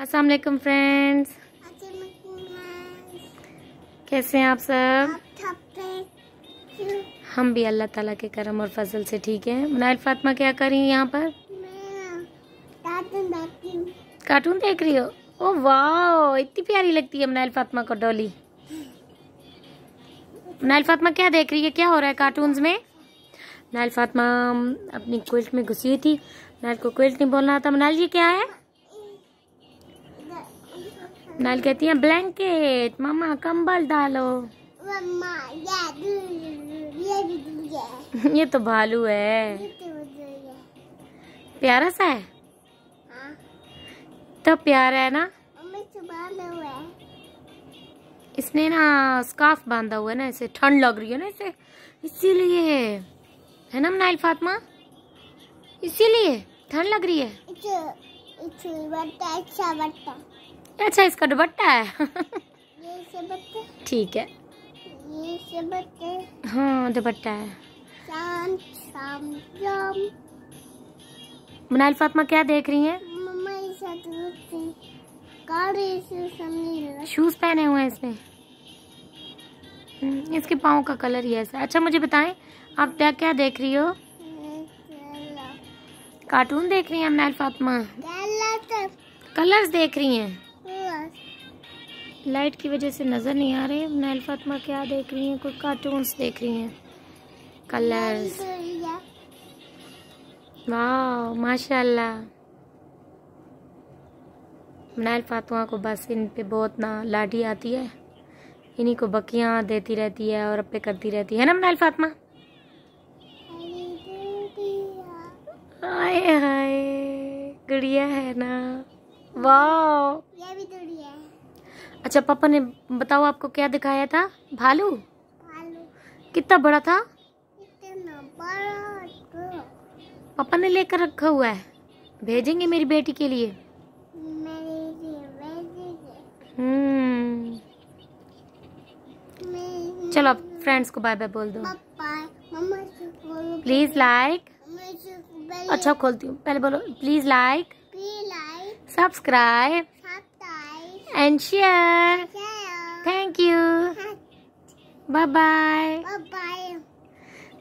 अस्सलाम वालेकुम फ्रेंड्स कैसे हैं आप सब हम भी अल्लाह ताला के करम और फजल से ठीक है मुनाइल फातिमा क्या कर रही है यहाँ पर कार्टून देख रही हो ओ वाह इतनी प्यारी लगती है मुनाइल फातिमा को डोली मुनाइल फातिमा क्या देख रही है क्या हो रहा है कार्टून में मुनाइल फातिमा अपनी क्विल्ट में घुसी हुई थी मुनाइल को क्विल्ट नहीं बोलना था मुनाइल ये क्या है नाल कहती है ब्लैंकेट मामा कंबल डालो ये तो भालू है तो प्यारा सा है हाँ। तो प्यारा है ना इसने ना स्काफ बांधा हुआ है ना इसे ठंड लग रही है ना इसे इसीलिए है ना नाइल फातमा इसीलिए ठंड लग रही है इच्छु, इच्छु बर्ता, अच्छा बर्ता। अच्छा इसका दुपट्टा है ठीक है हाँ दुपट्टा है मुनाल फातमा क्या देख रही है शूज पहने हुए हैं इसमें हम्म, इसके पाओ का कलर ही ऐसा अच्छा मुझे बताएं आप क्या क्या देख रही हो कार्टून देख रही हैं मुनाल फातमा तो कलर्स देख रही हैं लाइट की वजह से नज़र नहीं आ रहे नैल फातमा क्या देख रही हैं कोई कार्टून्स देख रही हैं कलर्स वाह माशाल्लाह नैल फातमा को बस इन पे बहुत ना लाठी आती है इन्हीं को बकियाँ देती रहती है और अपे करती रहती है ना नैल फातमा हाय हाय गुड़िया है ना वाह ये भी गुड़िया है अच्छा पापा ने बताओ आपको क्या दिखाया था भालू कितना बड़ा था पापा ने लेकर रखा हुआ है भेजेंगे मेरी बेटी के लिए हम्म। चलो आप फ्रेंड्स को बाय बाय बोल दो प्लीज लाइक अच्छा खोलती हूँ पहले बोलो please like subscribe and share. Yeah. Thank you. Bye bye bye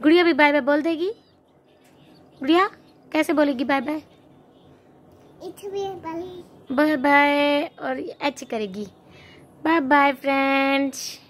गुड़िया भी बाय बाय बोल देगी गुड़िया कैसे बोलेगी बाय बाय बाय बाय और एच करेगी बाय बाय फ्रेंड्स